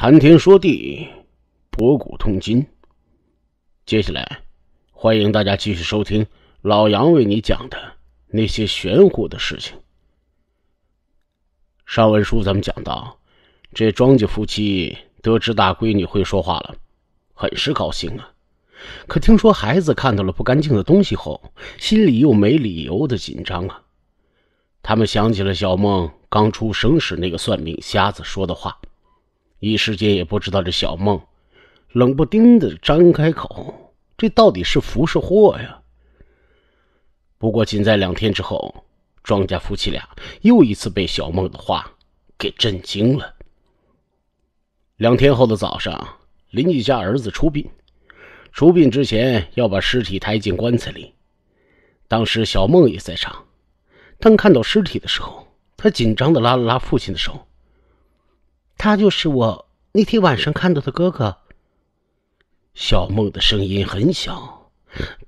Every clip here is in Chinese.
谈天说地，博古通今。接下来，欢迎大家继续收听老杨为你讲的那些玄乎的事情。上文书咱们讲到，这庄家夫妻得知大闺女会说话了，很是高兴啊。可听说孩子看到了不干净的东西后，心里又没理由的紧张啊。他们想起了小梦刚出生时那个算命瞎子说的话。一时间也不知道这小梦，冷不丁的张开口，这到底是福是祸呀？不过，仅在两天之后，庄家夫妻俩又一次被小梦的话给震惊了。两天后的早上，邻居家儿子出殡，出殡之前要把尸体抬进棺材里。当时小梦也在场，当看到尸体的时候，他紧张的拉了拉父亲的手。他就是我那天晚上看到的哥哥。小梦的声音很小，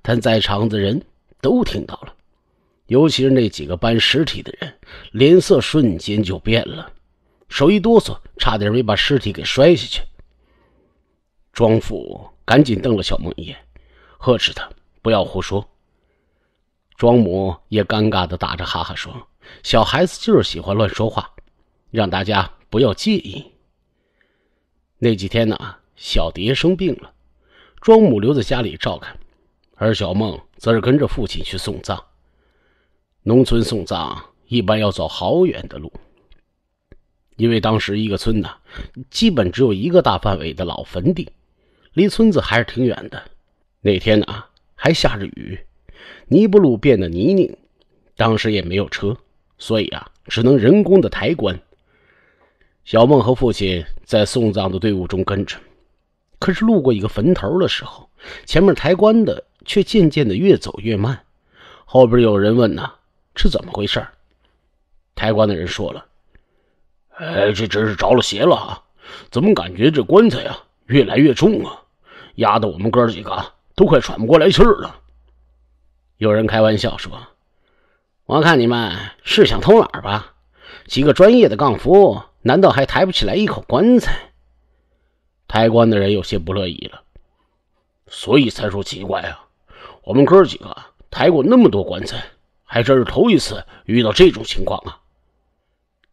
但在场的人都听到了，尤其是那几个搬尸体的人，脸色瞬间就变了，手一哆嗦，差点没把尸体给摔下去。庄父赶紧瞪了小梦一眼，呵斥他不要胡说。庄母也尴尬的打着哈哈说：“小孩子就是喜欢乱说话，让大家。”不要介意。那几天呢，小蝶生病了，庄母留在家里照看，而小梦则是跟着父亲去送葬。农村送葬一般要走好远的路，因为当时一个村呢，基本只有一个大范围的老坟地，离村子还是挺远的。那天呢，还下着雨，泥巴路变得泥泞，当时也没有车，所以啊，只能人工的抬棺。小梦和父亲在送葬的队伍中跟着，可是路过一个坟头的时候，前面抬棺的却渐渐的越走越慢。后边有人问：“呐，这怎么回事？”抬棺的人说了：“哎，这只是着了邪了啊！怎么感觉这棺材啊越来越重啊，压得我们哥几个都快喘不过来气了。”有人开玩笑说：“我看你们是想偷懒吧？几个专业的杠夫。”难道还抬不起来一口棺材？抬棺的人有些不乐意了，所以才说奇怪啊！我们哥几个抬过那么多棺材，还真是头一次遇到这种情况啊！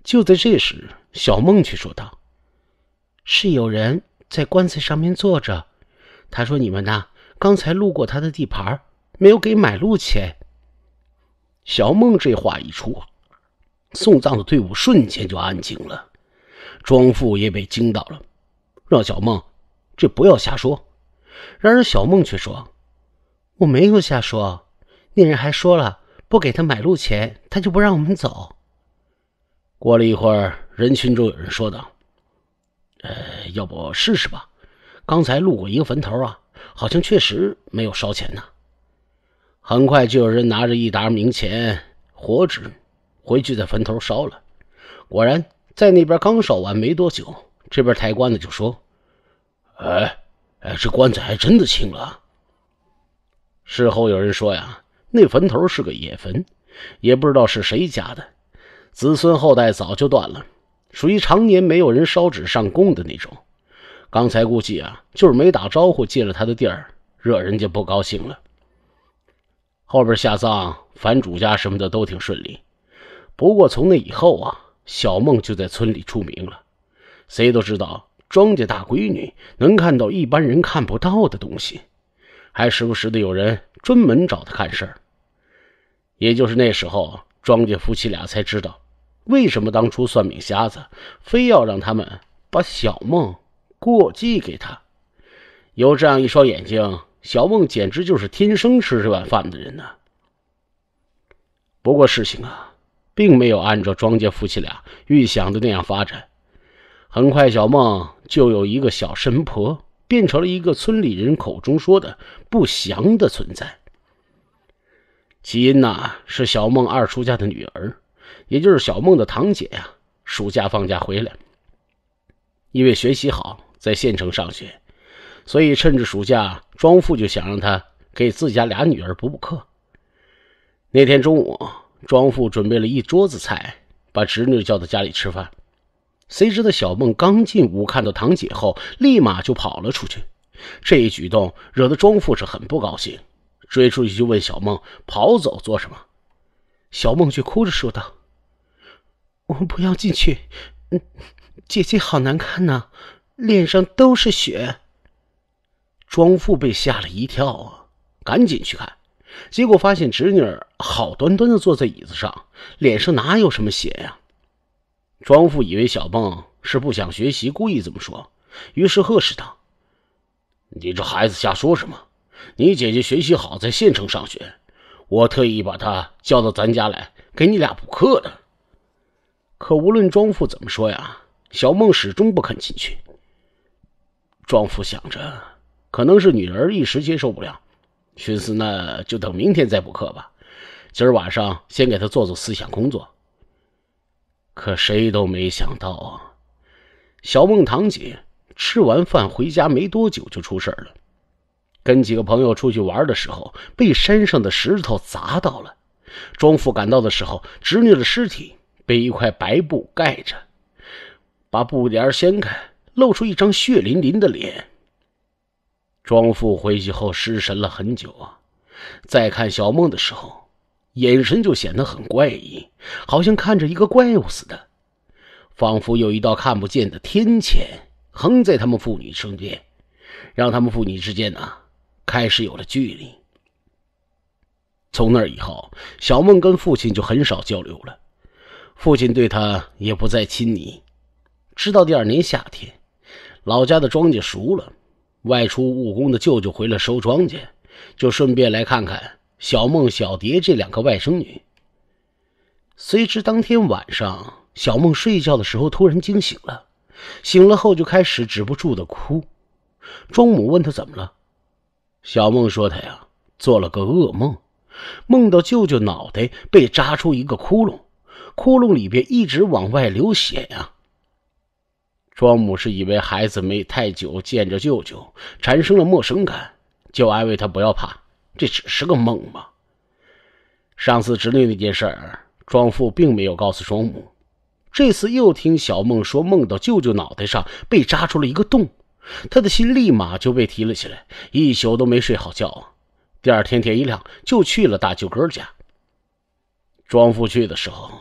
就在这时，小梦却说道：“是有人在棺材上面坐着。”他说：“你们呢，刚才路过他的地盘，没有给买路钱。”小梦这话一出，送葬的队伍瞬间就安静了。庄父也被惊到了，让小梦，这不要瞎说。然而小梦却说：“我没有瞎说，那人还说了，不给他买路钱，他就不让我们走。”过了一会儿，人群中有人说道：“呃，要不试试吧？刚才路过一个坟头啊，好像确实没有烧钱呢。”很快就有人拿着一沓冥钱、火纸回去在坟头烧了，果然。在那边刚烧完没多久，这边抬棺的就说：“哎，哎，这棺材还真的轻了。”事后有人说呀，那坟头是个野坟，也不知道是谁家的，子孙后代早就断了，属于常年没有人烧纸上供的那种。刚才估计啊，就是没打招呼，借了他的地儿，惹人家不高兴了。后边下葬、凡主家什么的都挺顺利，不过从那以后啊。小梦就在村里出名了，谁都知道庄家大闺女能看到一般人看不到的东西，还时不时的有人专门找她看事儿。也就是那时候，庄家夫妻俩才知道，为什么当初算命瞎子非要让他们把小梦过继给他。有这样一双眼睛，小梦简直就是天生吃这碗饭的人呢。不过事情啊。并没有按照庄家夫妻俩预想的那样发展。很快，小梦就由一个小神婆变成了一个村里人口中说的不祥的存在。起因呢，是小梦二叔家的女儿，也就是小梦的堂姐呀，暑假放假回来，因为学习好，在县城上学，所以趁着暑假，庄父就想让她给自家俩女儿补补课。那天中午。庄父准备了一桌子菜，把侄女叫到家里吃饭。谁知道小梦刚进屋，看到堂姐后，立马就跑了出去。这一举动惹得庄父是很不高兴，追出去就问小梦跑走做什么。小梦却哭着说道：“我不要进去，姐姐好难看呐，脸上都是血。”庄父被吓了一跳，赶紧去看。结果发现侄女儿好端端的坐在椅子上，脸上哪有什么血呀？庄父以为小孟是不想学习，故意这么说，于是呵斥道：“你这孩子瞎说什么？你姐姐学习好，在县城上学，我特意把她叫到咱家来给你俩补课的。”可无论庄父怎么说呀，小梦始终不肯进去。庄父想着，可能是女儿一时接受不了。寻思那就等明天再补课吧，今儿晚上先给他做做思想工作。可谁都没想到，啊，小梦堂姐吃完饭回家没多久就出事了。跟几个朋友出去玩的时候，被山上的石头砸到了。庄父赶到的时候，侄女的尸体被一块白布盖着，把布帘掀开，露出一张血淋淋的脸。庄父回去后失神了很久啊，再看小梦的时候，眼神就显得很怪异，好像看着一个怪物似的，仿佛有一道看不见的天谴横在他们父女之间，让他们父女之间呢开始有了距离。从那以后，小梦跟父亲就很少交流了，父亲对他也不再亲昵。直到第二年夏天，老家的庄稼熟了。外出务工的舅舅回来收庄稼，就顺便来看看小梦、小蝶这两个外甥女。谁知当天晚上，小梦睡觉的时候突然惊醒了，醒了后就开始止不住的哭。庄母问她怎么了，小梦说她呀做了个噩梦，梦到舅舅脑袋被扎出一个窟窿，窟窿里边一直往外流血呀。庄母是以为孩子没太久见着舅舅，产生了陌生感，就安慰他不要怕，这只是个梦嘛。上次侄女那件事，庄父并没有告诉庄母。这次又听小梦说梦到舅舅脑袋上被扎出了一个洞，他的心立马就被提了起来，一宿都没睡好觉第二天天一亮就去了大舅哥家。庄父去的时候，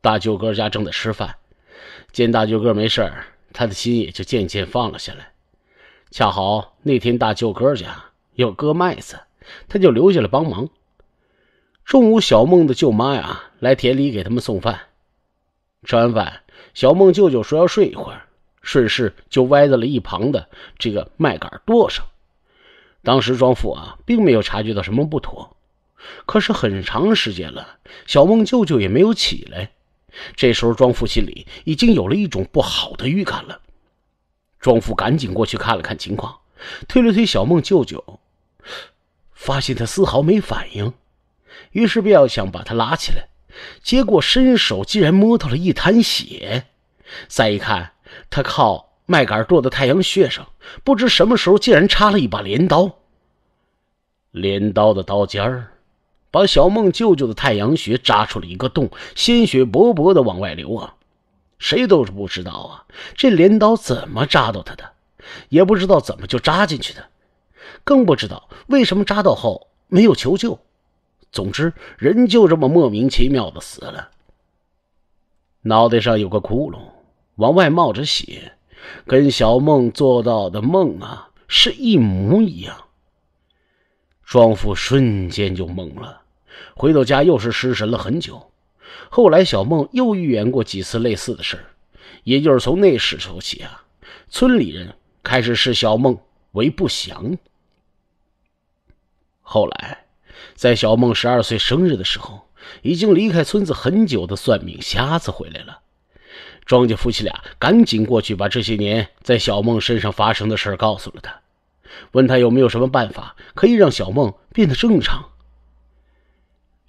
大舅哥家正在吃饭，见大舅哥没事儿。他的心也就渐渐放了下来。恰好那天大舅哥家要割麦子，他就留下来帮忙。中午，小梦的舅妈呀来田里给他们送饭。吃完饭，小梦舅舅说要睡一会儿，顺势就歪在了一旁的这个麦秆垛上。当时庄父啊并没有察觉到什么不妥，可是很长时间了，小梦舅舅也没有起来。这时候，庄父心里已经有了一种不好的预感了。庄父赶紧过去看了看情况，推了推小梦舅舅，发现他丝毫没反应，于是便要想把他拉起来，结果伸手竟然摸到了一滩血。再一看，他靠麦秆坐的太阳穴上，不知什么时候竟然插了一把镰刀。镰刀的刀尖儿。把小梦舅舅的太阳穴扎出了一个洞，鲜血薄薄的往外流啊！谁都是不知道啊，这镰刀怎么扎到他的，也不知道怎么就扎进去的，更不知道为什么扎到后没有求救。总之，人就这么莫名其妙的死了，脑袋上有个窟窿，往外冒着血，跟小梦做到的梦啊是一模一样。庄父瞬间就懵了，回到家又是失神了很久。后来小梦又预言过几次类似的事儿，也就是从那时起啊，村里人开始视小梦为不祥。后来，在小梦十二岁生日的时候，已经离开村子很久的算命瞎子回来了。庄家夫妻俩赶紧过去，把这些年在小梦身上发生的事告诉了他。问他有没有什么办法可以让小梦变得正常？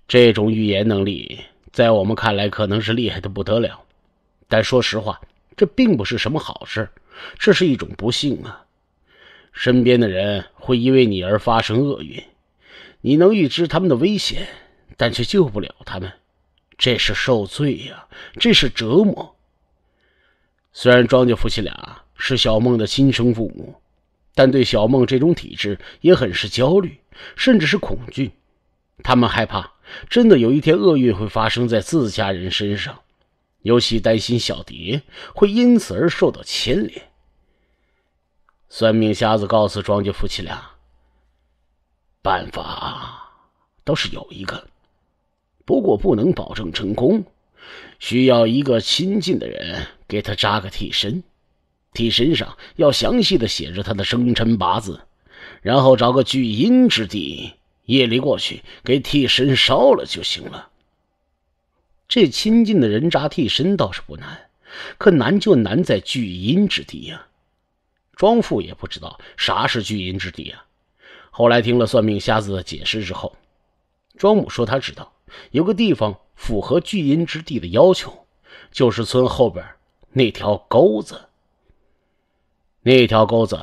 这种预言能力在我们看来可能是厉害的不得了，但说实话，这并不是什么好事，这是一种不幸啊！身边的人会因为你而发生厄运，你能预知他们的危险，但却救不了他们，这是受罪呀，这是折磨。虽然庄家夫妻俩是小梦的亲生父母。但对小梦这种体质也很是焦虑，甚至是恐惧。他们害怕真的有一天厄运会发生在自家人身上，尤其担心小蝶会因此而受到牵连。算命瞎子告诉庄家夫妻俩：“办法倒是有一个，不过不能保证成功，需要一个亲近的人给他扎个替身。”替身上要详细的写着他的生辰八字，然后找个聚阴之地，夜里过去给替身烧了就行了。这亲近的人渣替身倒是不难，可难就难在聚阴之地呀。庄父也不知道啥是聚阴之地啊。后来听了算命瞎子的解释之后，庄母说她知道有个地方符合聚阴之地的要求，就是村后边那条沟子。那条沟子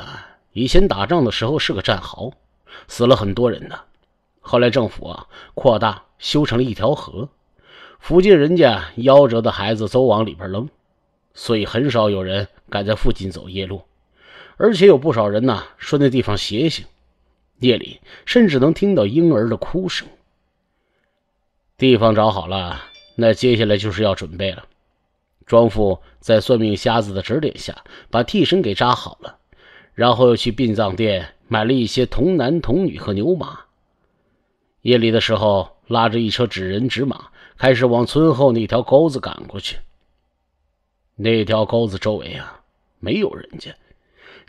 以前打仗的时候是个战壕，死了很多人呢。后来政府啊扩大修成了一条河，附近人家夭折的孩子都往里边扔，所以很少有人敢在附近走夜路。而且有不少人呢说那地方邪性，夜里甚至能听到婴儿的哭声。地方找好了，那接下来就是要准备了。庄父在算命瞎子的指点下，把替身给扎好了，然后又去殡葬店买了一些童男童女和牛马。夜里的时候，拉着一车纸人纸马，开始往村后那条沟子赶过去。那条沟子周围啊，没有人家，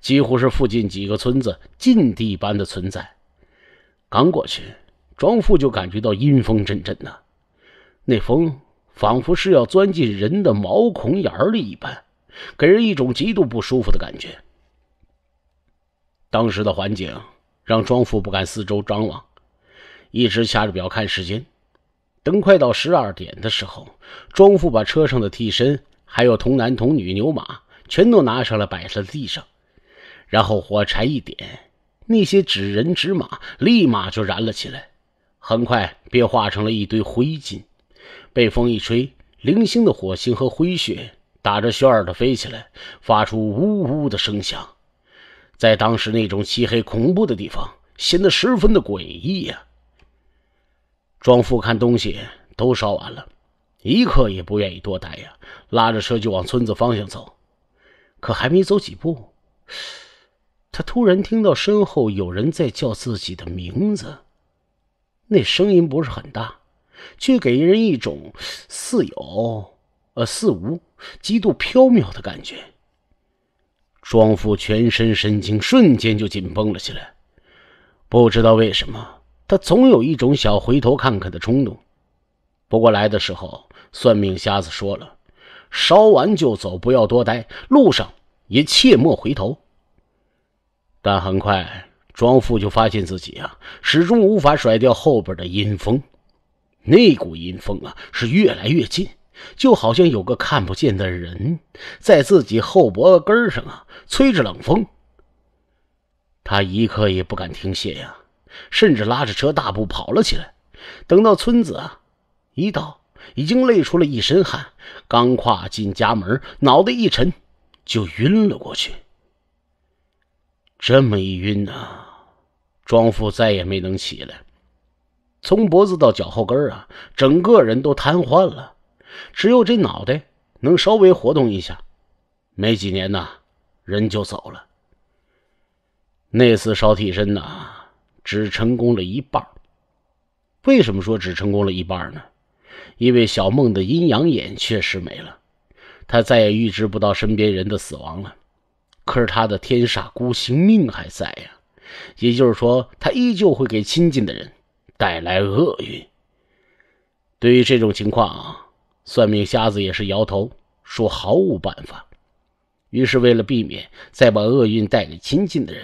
几乎是附近几个村子禁地般的存在。刚过去，庄父就感觉到阴风阵阵呐，那风。仿佛是要钻进人的毛孔眼里一般，给人一种极度不舒服的感觉。当时的环境让庄父不敢四周张望，一直掐着表看时间。等快到十二点的时候，庄父把车上的替身，还有童男童女、牛马，全都拿上来摆在了地上，然后火柴一点，那些纸人纸马立马就燃了起来，很快便化成了一堆灰烬。被风一吹，零星的火星和灰屑打着旋儿的飞起来，发出呜呜的声响，在当时那种漆黑恐怖的地方，显得十分的诡异呀。庄富看东西都烧完了，一刻也不愿意多待呀，拉着车就往村子方向走。可还没走几步，他突然听到身后有人在叫自己的名字，那声音不是很大。却给人一种似有呃似无、极度飘渺的感觉。庄父全身神经瞬间就紧绷了起来。不知道为什么，他总有一种想回头看看的冲动。不过来的时候，算命瞎子说了：“烧完就走，不要多待，路上也切莫回头。”但很快，庄父就发现自己啊，始终无法甩掉后边的阴风。那股阴风啊，是越来越近，就好像有个看不见的人，在自己后脖子根上啊，吹着冷风。他一刻也不敢停歇呀，甚至拉着车大步跑了起来。等到村子啊，一到已经累出了一身汗，刚跨进家门，脑袋一沉，就晕了过去。这么一晕呢，庄父再也没能起来。从脖子到脚后跟啊，整个人都瘫痪了，只有这脑袋能稍微活动一下。没几年呐，人就走了。那次烧替身呢，只成功了一半。为什么说只成功了一半呢？因为小梦的阴阳眼确实没了，他再也预知不到身边人的死亡了。可是他的天煞孤星命还在呀，也就是说，他依旧会给亲近的人。带来厄运。对于这种情况，算命瞎子也是摇头，说毫无办法。于是，为了避免再把厄运带给亲近的人，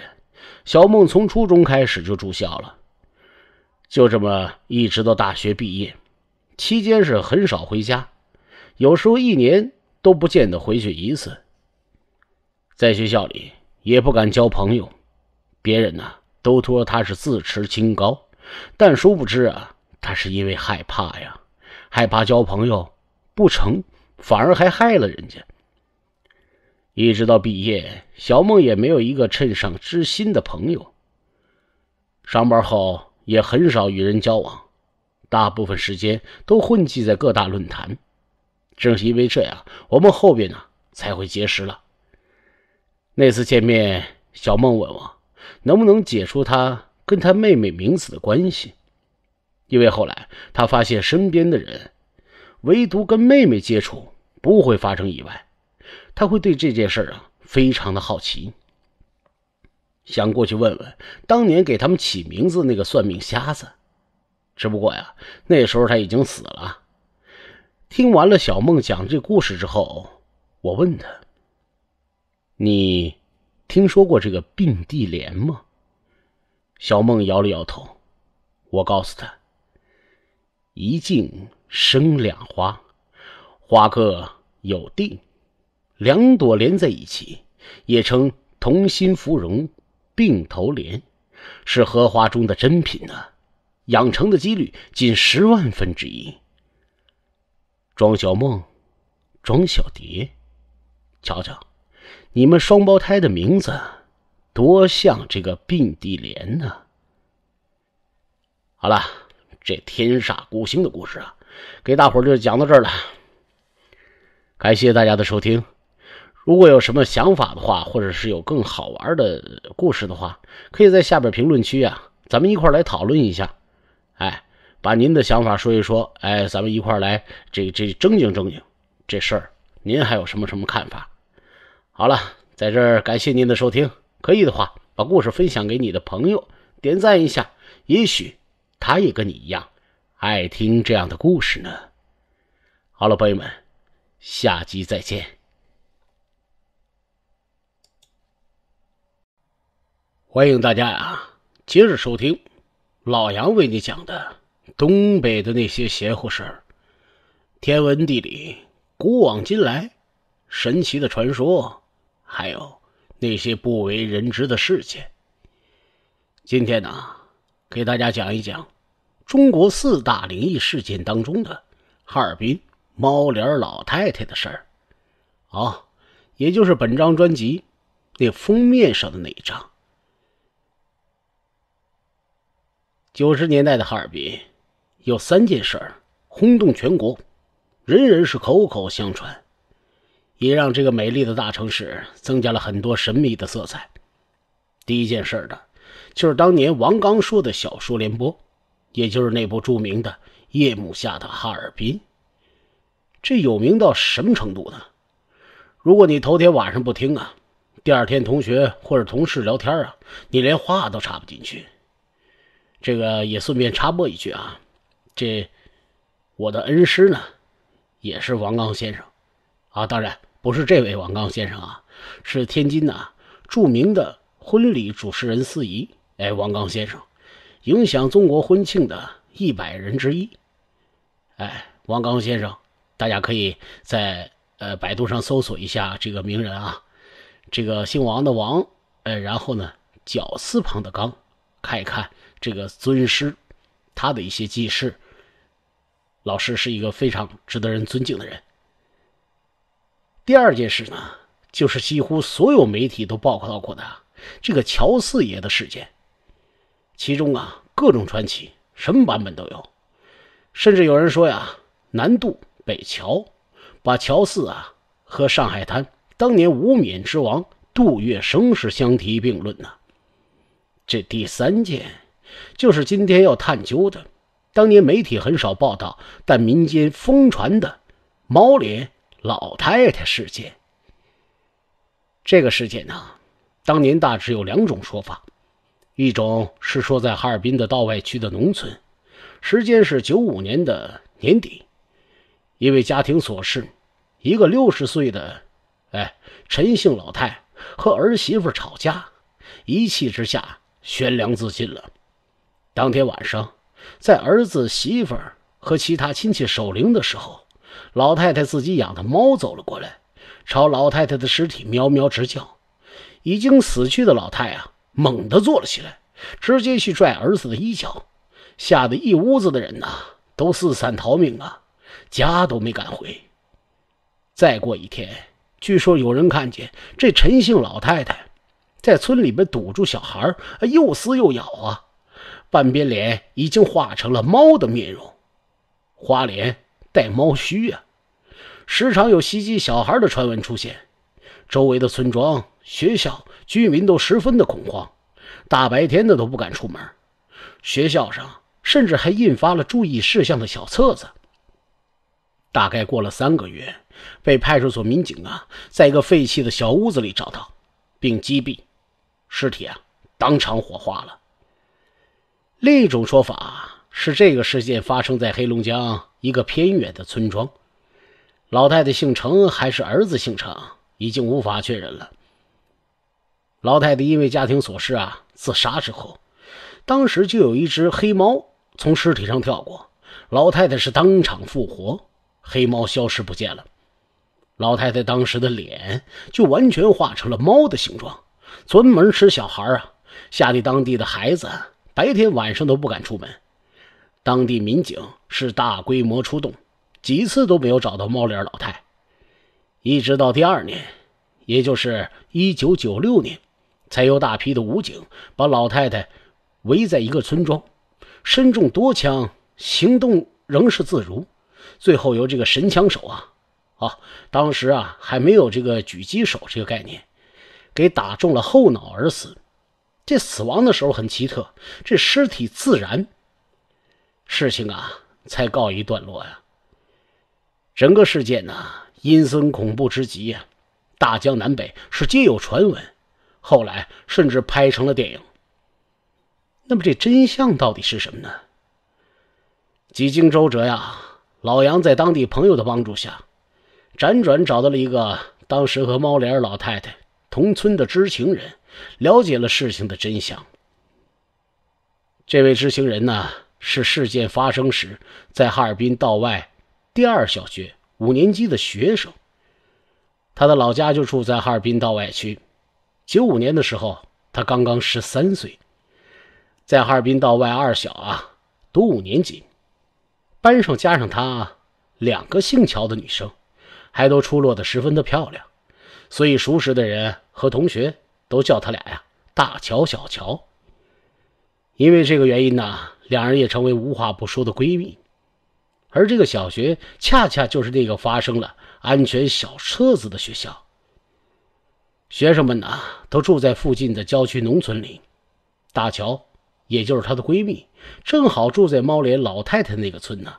小梦从初中开始就住校了。就这么一直到大学毕业，期间是很少回家，有时候一年都不见得回去一次。在学校里也不敢交朋友，别人呢都说他是自持清高。但殊不知啊，他是因为害怕呀，害怕交朋友不成，反而还害了人家。一直到毕业，小梦也没有一个称上知心的朋友。上班后也很少与人交往，大部分时间都混迹在各大论坛。正是因为这样，我们后边呢才会结识了。那次见面，小梦问我能不能解除他。跟他妹妹名字的关系，因为后来他发现身边的人，唯独跟妹妹接触不会发生意外，他会对这件事啊非常的好奇，想过去问问当年给他们起名字那个算命瞎子。只不过呀，那时候他已经死了。听完了小梦讲这故事之后，我问他：“你听说过这个并蒂莲吗？”小梦摇了摇头，我告诉他：“一茎生两花，花各有蒂，两朵连在一起，也称同心芙蓉、并头莲，是荷花中的珍品呢。养成的几率近十万分之一。”庄小梦、庄小蝶，瞧瞧，你们双胞胎的名字。多像这个并蒂莲呢！好了，这天煞孤星的故事啊，给大伙就讲到这儿了。感谢大家的收听。如果有什么想法的话，或者是有更好玩的故事的话，可以在下边评论区啊，咱们一块来讨论一下。哎，把您的想法说一说。哎，咱们一块来，这这争经争经这事儿您还有什么什么看法？好了，在这儿感谢您的收听。可以的话，把故事分享给你的朋友，点赞一下，也许他也跟你一样，爱听这样的故事呢。好了，朋友们，下集再见。欢迎大家呀，接着收听老杨为你讲的东北的那些邪乎事儿，天文地理，古往今来，神奇的传说，还有。那些不为人知的事件。今天呢，给大家讲一讲中国四大灵异事件当中的哈尔滨猫脸老太太的事儿，啊，也就是本张专辑那封面上的那一张。九十年代的哈尔滨有三件事儿轰动全国，人人是口口相传。也让这个美丽的大城市增加了很多神秘的色彩。第一件事儿呢，就是当年王刚说的小说联播，也就是那部著名的《夜幕下的哈尔滨》。这有名到什么程度呢？如果你头天晚上不听啊，第二天同学或者同事聊天啊，你连话都插不进去。这个也顺便插播一句啊，这我的恩师呢，也是王刚先生啊，当然。不是这位王刚先生啊，是天津呐著名的婚礼主持人司仪。哎，王刚先生，影响中国婚庆的一百人之一。哎，王刚先生，大家可以在呃百度上搜索一下这个名人啊，这个姓王的王，哎，然后呢，绞丝旁的刚，看一看这个尊师，他的一些记事。老师是一个非常值得人尊敬的人。第二件事呢，就是几乎所有媒体都报道过的这个乔四爷的事件，其中啊各种传奇，什么版本都有，甚至有人说呀，南渡北乔，把乔四啊和上海滩当年无冕之王杜月笙是相提并论呢。这第三件，就是今天要探究的，当年媒体很少报道，但民间疯传的猫脸。老太太事件。这个事件呢，当年大致有两种说法，一种是说在哈尔滨的道外区的农村，时间是九五年的年底，因为家庭琐事，一个六十岁的哎陈姓老太和儿媳妇吵架，一气之下悬梁自尽了。当天晚上，在儿子、媳妇儿和其他亲戚守灵的时候。老太太自己养的猫走了过来，朝老太太的尸体喵喵直叫。已经死去的老太啊，猛地坐了起来，直接去拽儿子的衣角，吓得一屋子的人呐都四散逃命啊，家都没敢回。再过一天，据说有人看见这陈姓老太太在村里边堵住小孩，又撕又咬啊，半边脸已经化成了猫的面容，花脸。带猫须呀，时常有袭击小孩的传闻出现，周围的村庄、学校居民都十分的恐慌，大白天的都不敢出门。学校上甚至还印发了注意事项的小册子。大概过了三个月，被派出所民警啊，在一个废弃的小屋子里找到，并击毙，尸体啊当场火化了。另一种说法。是这个事件发生在黑龙江一个偏远的村庄，老太太姓程还是儿子姓程，已经无法确认了。老太太因为家庭琐事啊自杀之后，当时就有一只黑猫从尸体上跳过，老太太是当场复活，黑猫消失不见了。老太太当时的脸就完全化成了猫的形状，专门吃小孩啊，吓得当地的孩子白天晚上都不敢出门。当地民警是大规模出动，几次都没有找到猫脸老太，一直到第二年，也就是一九九六年，才有大批的武警把老太太围在一个村庄，身中多枪，行动仍是自如，最后由这个神枪手啊，啊，当时啊还没有这个狙击手这个概念，给打中了后脑而死。这死亡的时候很奇特，这尸体自燃。事情啊，才告一段落呀。整个事件呢，阴森恐怖之极呀。大江南北是皆有传闻，后来甚至拍成了电影。那么，这真相到底是什么呢？几经周折呀，老杨在当地朋友的帮助下，辗转找到了一个当时和猫脸老太太同村的知情人，了解了事情的真相。这位知情人呢？是事件发生时，在哈尔滨道外第二小学五年级的学生。他的老家就住在哈尔滨道外区。九五年的时候，他刚刚十三岁，在哈尔滨道外二小啊读五年级。班上加上他，两个姓乔的女生，还都出落的十分的漂亮，所以熟识的人和同学都叫他俩呀“大乔”“小乔”。因为这个原因呢。两人也成为无话不说的闺蜜，而这个小学恰恰就是那个发生了安全小车子的学校。学生们呢，都住在附近的郊区农村里。大乔，也就是她的闺蜜，正好住在猫脸老太太那个村呢。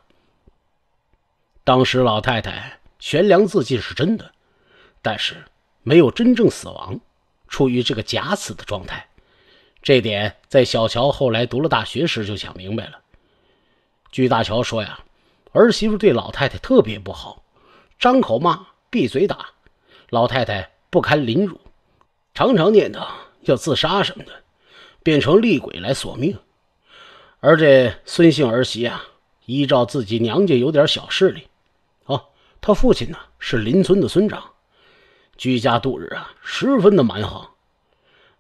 当时老太太悬梁自尽是真的，但是没有真正死亡，处于这个假死的状态。这点在小乔后来读了大学时就想明白了。据大乔说呀，儿媳妇对老太太特别不好，张口骂，闭嘴打，老太太不堪凌辱，常常念叨要自杀什么的，变成厉鬼来索命。而这孙姓儿媳啊，依照自己娘家有点小势力，哦，他父亲呢是邻村的村长，居家度日啊十分的蛮横，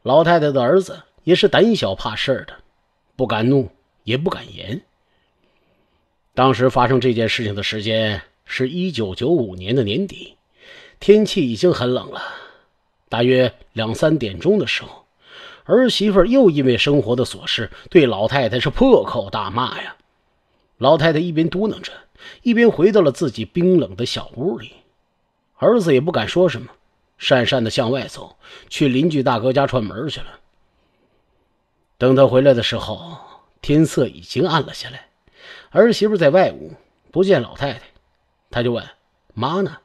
老太太的儿子。也是胆小怕事的，不敢怒也不敢言。当时发生这件事情的时间是一九九五年的年底，天气已经很冷了。大约两三点钟的时候，儿媳妇又因为生活的琐事对老太太是破口大骂呀。老太太一边嘟囔着，一边回到了自己冰冷的小屋里。儿子也不敢说什么，讪讪的向外走去，邻居大哥家串门去了。等他回来的时候，天色已经暗了下来。儿媳妇在外屋不见老太太，他就问：“妈呢？”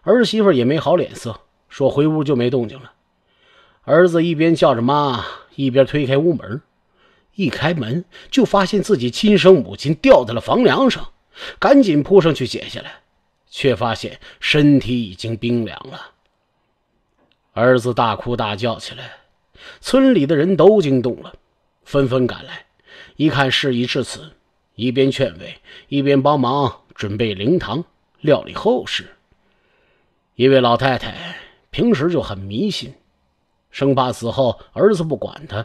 儿媳妇也没好脸色，说：“回屋就没动静了。”儿子一边叫着“妈”，一边推开屋门。一开门，就发现自己亲生母亲掉在了房梁上，赶紧扑上去解下来，却发现身体已经冰凉了。儿子大哭大叫起来。村里的人都惊动了，纷纷赶来。一看事已至此，一边劝慰，一边帮忙准备灵堂、料理后事。一位老太太平时就很迷信，生怕死后儿子不管她，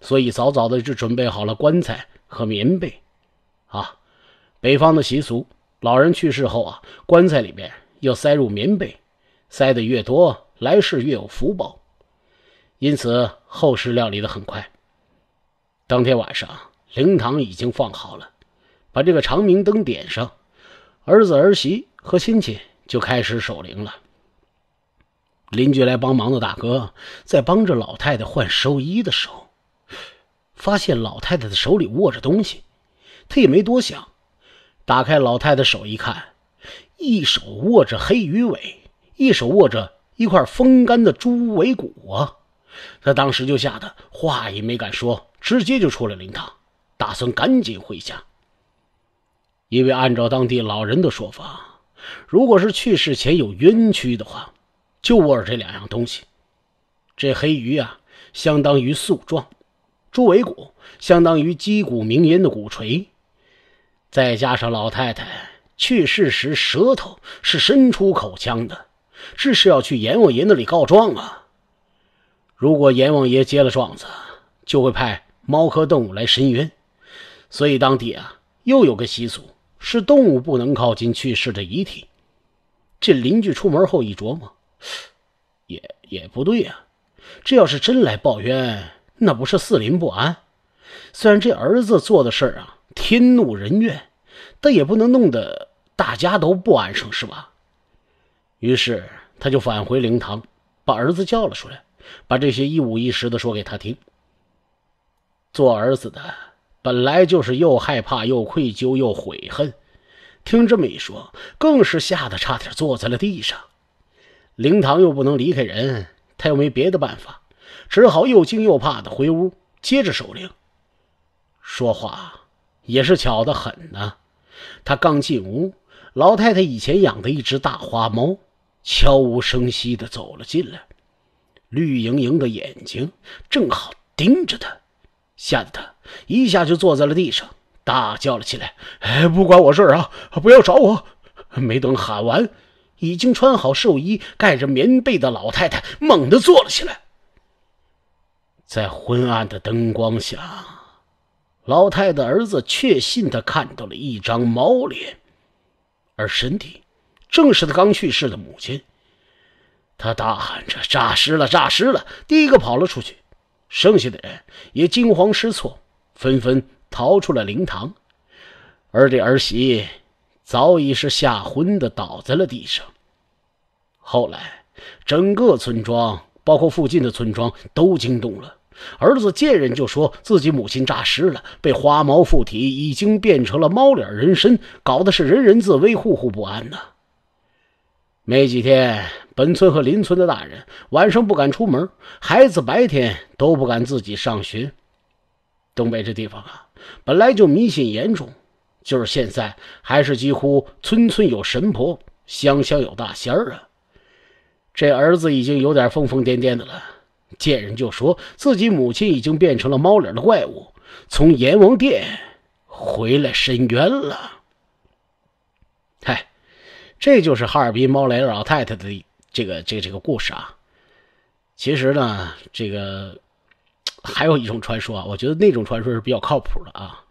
所以早早的就准备好了棺材和棉被。啊，北方的习俗，老人去世后啊，棺材里面要塞入棉被，塞得越多，来世越有福报。因此，后事料理的很快。当天晚上，灵堂已经放好了，把这个长明灯点上，儿子、儿媳和亲戚就开始守灵了。邻居来帮忙的大哥在帮着老太太换寿衣的时候，发现老太太的手里握着东西，他也没多想，打开老太太手一看，一手握着黑鱼尾，一手握着一块风干的猪尾骨啊。他当时就吓得话也没敢说，直接就出了灵堂，打算赶紧回家。因为按照当地老人的说法，如果是去世前有冤屈的话，就握着这两样东西：这黑鱼啊，相当于诉状；猪尾骨相当于击鼓鸣冤的鼓槌。再加上老太太去世时舌头是伸出口腔的，这是要去阎王爷那里告状啊！如果阎王爷接了状子，就会派猫科动物来伸冤，所以当地啊又有个习俗，是动物不能靠近去世的遗体。这邻居出门后一琢磨，也也不对啊，这要是真来报冤，那不是四邻不安？虽然这儿子做的事儿啊天怒人怨，但也不能弄得大家都不安生是吧？于是他就返回灵堂，把儿子叫了出来。把这些一五一十的说给他听。做儿子的本来就是又害怕又愧疚又悔恨，听这么一说，更是吓得差点坐在了地上。灵堂又不能离开人，他又没别的办法，只好又惊又怕的回屋接着守灵。说话也是巧得很呢，他刚进屋，老太太以前养的一只大花猫悄无声息的走了进来。绿莹莹的眼睛正好盯着他，吓得他一下就坐在了地上，大叫了起来：“哎，不关我事啊，不要找我！”没等喊完，已经穿好寿衣、盖着棉被的老太太猛地坐了起来。在昏暗的灯光下，老太的儿子确信他看到了一张猫脸，而身体正是他刚去世的母亲。他大喊着：“诈尸了，诈尸了！”第一个跑了出去，剩下的人也惊慌失措，纷纷逃出了灵堂。而这儿媳早已是吓昏的，倒在了地上。后来，整个村庄，包括附近的村庄，都惊动了。儿子见人就说：“自己母亲诈尸了，被花猫附体，已经变成了猫脸人身，搞得是人人自危，户户不安呢。”没几天，本村和邻村的大人晚上不敢出门，孩子白天都不敢自己上学。东北这地方啊，本来就迷信严重，就是现在还是几乎村村有神婆，乡乡有大仙儿啊。这儿子已经有点疯疯癫癫的了，见人就说自己母亲已经变成了猫脸的怪物，从阎王殿回来伸冤了。嗨。这就是哈尔滨猫脸老太太的这个这这个故事啊。其实呢，这个还有一种传说，啊，我觉得那种传说是比较靠谱的啊。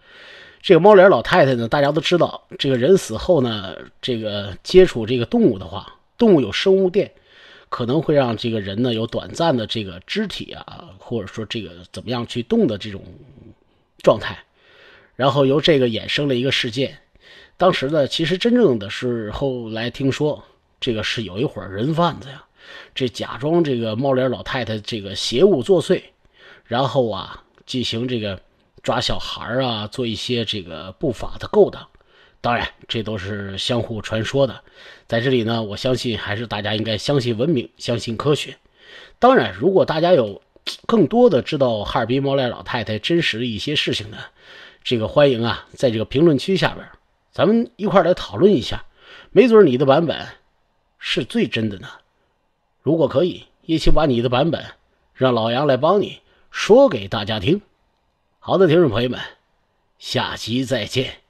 这个猫脸老太太呢，大家都知道，这个人死后呢，这个接触这个动物的话，动物有生物电，可能会让这个人呢有短暂的这个肢体啊，或者说这个怎么样去动的这种状态，然后由这个衍生了一个事件。当时呢，其实真正的是后来听说，这个是有一伙人贩子呀，这假装这个猫脸老太太这个邪物作祟，然后啊进行这个抓小孩啊，做一些这个不法的勾当。当然，这都是相互传说的。在这里呢，我相信还是大家应该相信文明，相信科学。当然，如果大家有更多的知道哈尔滨猫脸老太太真实的一些事情呢，这个欢迎啊，在这个评论区下边。咱们一块来讨论一下，没准你的版本是最真的呢。如果可以，一起把你的版本让老杨来帮你说给大家听。好的，听众朋友们，下期再见。